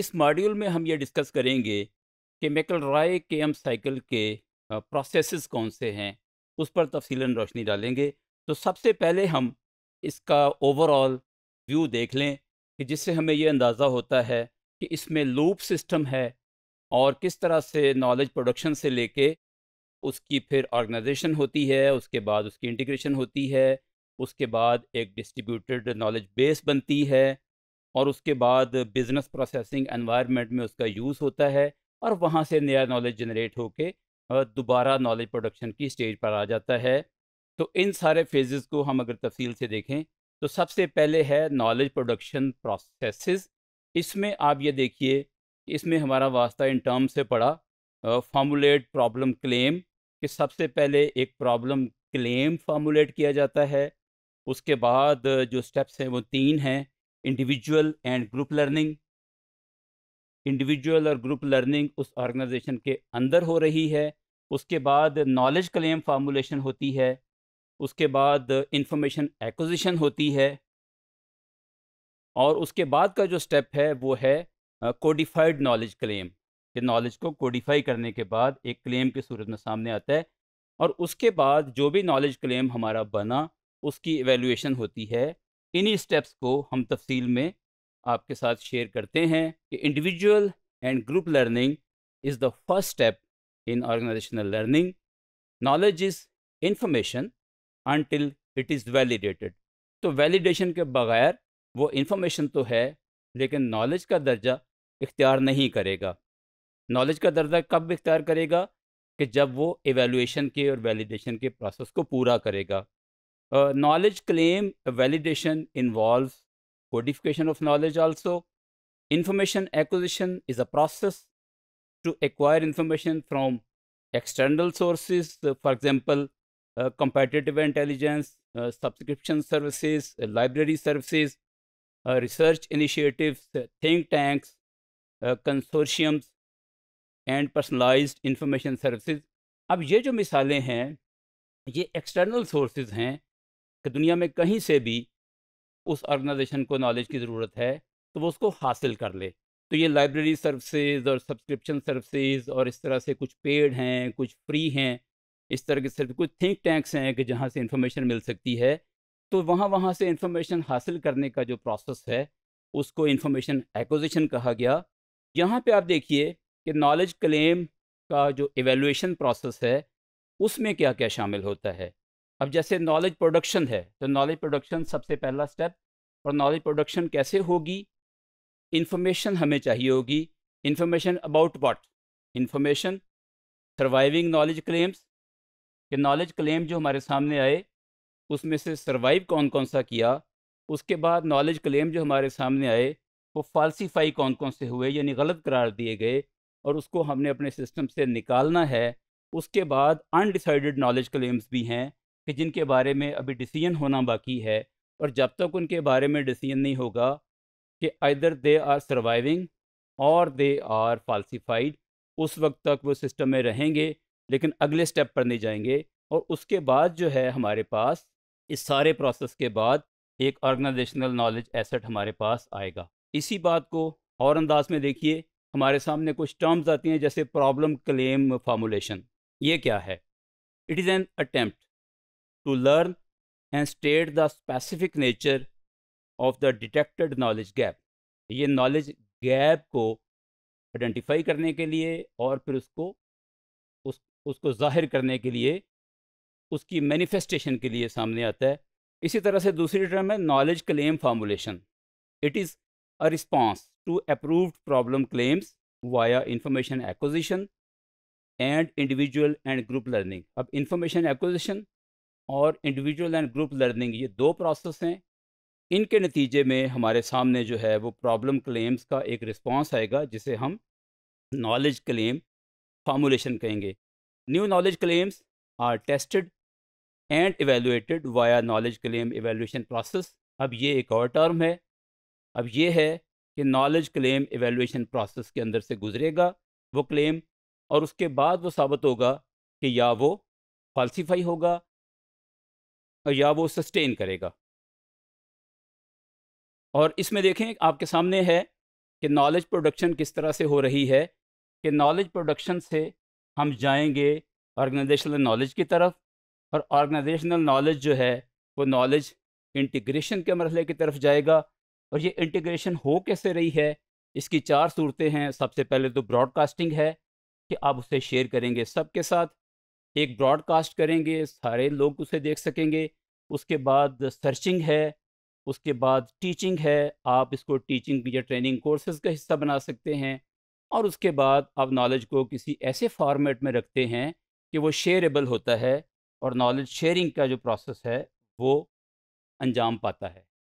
इस मॉड्यूल में हम ये डिस्कस करेंगे कि मेकल रॉय के एम साइकिल के प्रोसेसेस कौन से हैं उस पर तफसीला रोशनी डालेंगे तो सबसे पहले हम इसका ओवरऑल व्यू देख लें कि जिससे हमें यह अंदाज़ा होता है कि इसमें लूप सिस्टम है और किस तरह से नॉलेज प्रोडक्शन से लेके उसकी फिर ऑर्गेनाइजेशन होती है उसके बाद उसकी इंटीग्रेशन होती है उसके बाद एक डिस्ट्रीब्यूटेड नॉलेज बेस बनती है और उसके बाद बिज़नेस प्रोसेसिंग एनवायरनमेंट में उसका यूज़ होता है और वहाँ से नया नॉलेज जनरेट होके दोबारा नॉलेज प्रोडक्शन की स्टेज पर आ जाता है तो इन सारे फेजेस को हम अगर तफसील से देखें तो सबसे पहले है नॉलेज प्रोडक्शन प्रोसेसेस इसमें आप ये देखिए इसमें हमारा वास्ता इन टर्म से पड़ा फार्मूलेट प्रॉब्लम क्लेम कि सबसे पहले एक प्रॉब्लम क्लेम फार्मूलेट किया जाता है उसके बाद जो स्टेप्स हैं वो तीन हैं individual and group learning individual और ग्रुप लर्निंग उस ऑर्गेनाइजेशन के अंदर हो रही है उसके बाद नॉलेज क्लेम फार्मूलेशन होती है उसके बाद इंफॉर्मेशन एक्विजिशन होती है और उसके बाद का जो स्टेप है वो है कोडिफाइड नॉलेज क्लेम कि नॉलेज को कोडिफाई करने के बाद एक क्लेम के सूरत में सामने आता है और उसके बाद जो भी नॉलेज क्लेम हमारा बना उसकी एवेल्यूशन होती है इन्हीं स्टेप्स को हम तफसील में आपके साथ शेयर करते हैं कि individual and group learning is the first step in organisational learning knowledge is information until it is validated तो वैलिडेशन के बगैर वो इन्फॉर्मेशन तो है लेकिन नॉलेज का दर्जा इख्तियार नहीं करेगा नॉलेज का दर्जा कब इख्तियार करेगा कि जब वो एवेलुएशन के और वैलिडेशन के प्रोसेस को पूरा करेगा Uh, knowledge claim uh, validation involves codification of knowledge also. Information acquisition is a process to acquire information from external sources, uh, for example, uh, competitive intelligence, uh, subscription services, library services, research initiatives, think tanks, consortiums, and personalized information services. Now, these जो मिसालें हैं ये sources हैं कि दुनिया में कहीं से भी उस ऑर्गेनाइजेशन को नॉलेज की ज़रूरत है तो वो उसको हासिल कर ले तो ये लाइब्रेरी सर्विसेज और सब्सक्रिप्शन सर्विसेज और इस तरह से कुछ पेड हैं कुछ फ्री हैं इस तरह के सिर्फ कुछ थिंक टैंक्स हैं कि जहाँ से इन्फॉर्मेशन मिल सकती है तो वहाँ वहाँ से इंफॉर्मेशन हासिल करने का जो प्रोसेस है उसको इंफॉर्मेशन एक्विजिशन कहा गया यहाँ पे आप देखिए कि नॉलेज क्लेम का जो एवेलुएशन प्रोसेस है उसमें क्या क्या शामिल होता है अब जैसे नॉलेज प्रोडक्शन है तो नॉलेज प्रोडक्शन सबसे पहला स्टेप और नॉलेज प्रोडक्शन कैसे होगी इन्फॉर्मेशन हमें चाहिए होगी information about what information surviving knowledge claims कि नॉलेज क्लेम जो हमारे सामने आए उसमें से सर्वाइव कौन कौन सा किया उसके बाद नॉलेज क्लेम जो हमारे सामने आए वो फालसीफाई कौन कौन से हुए यानी गलत करार दिए गए और उसको हमने अपने सिस्टम से निकालना है उसके बाद अनडिसाइडेड नॉलेज क्लेम्स भी हैं कि जिनके बारे में अभी डिसीजन होना बाकी है और जब तक उनके बारे में डिसीजन नहीं होगा कि आइदर दे आर सर्वाइविंग और दे आर फालसीफाइड उस वक्त तक वो सिस्टम में रहेंगे लेकिन अगले स्टेप पर नहीं जाएंगे और उसके बाद जो है हमारे पास इस सारे प्रोसेस के बाद एक ऑर्गेनाइजेशनल नॉलेज एसेट हमारे पास आएगा इसी बात को और अंदाज में देखिए हमारे सामने कुछ टर्म्स आती हैं जैसे प्रॉब्लम क्लेम फार्मूलेशन ये क्या है it is an attempt to learn and state the specific nature of the detected knowledge gap. ये knowledge gap को आइडेंटिफाई करने के लिए और फिर उसको उस उसको जाहिर करने के लिए उसकी मैनिफेस्टेशन के लिए सामने आता है इसी तरह से दूसरी टर्म है knowledge claim formulation it is a response to approved problem claims via information acquisition and individual and group learning. अब information acquisition और इंडिविजुअल एंड ग्रुप लर्निंग ये दो प्रोसेस हैं इनके नतीजे में हमारे सामने जो है वो प्रॉब्लम क्लेम्स का एक रिस्पांस आएगा जिसे हम नॉलेज क्लेम फार्मूलेशन कहेंगे new knowledge claims are tested and evaluated via knowledge claim evaluation process अब ये एक और टर्म है अब ये है कि नॉलेज क्लेम एवेलुएशन प्रोसेस के अंदर से गुजरेगा वो क्लेम और उसके बाद वो साबित होगा कि या वो फालसीफाई होगा या वो सस्टेन करेगा और इसमें देखें आपके सामने है कि नॉलेज प्रोडक्शन किस तरह से हो रही है कि नॉलेज प्रोडक्शन से हम जाएंगे ऑर्गेनाइजेशनल नॉलेज की तरफ और ऑर्गेनाइजेशनल नॉलेज जो है वो नॉलेज इंटीग्रेशन के मरहले की तरफ जाएगा और ये इंटीग्रेशन हो कैसे रही है इसकी चार सूरतें हैं सबसे पहले तो ब्रॉडकास्टिंग है कि आप उसे शेयर करेंगे सबके साथ एक ब्रॉडकास्ट करेंगे सारे लोग उसे देख सकेंगे उसके बाद सर्चिंग है उसके बाद टीचिंग है आप इसको टीचिंग या ट्रेनिंग कोर्सेज का हिस्सा बना सकते हैं और उसके बाद आप नॉलेज को किसी ऐसे फॉर्मेट में रखते हैं कि वो शेयरेबल होता है और नॉलेज शेयरिंग का जो प्रोसेस है वो अंजाम पाता है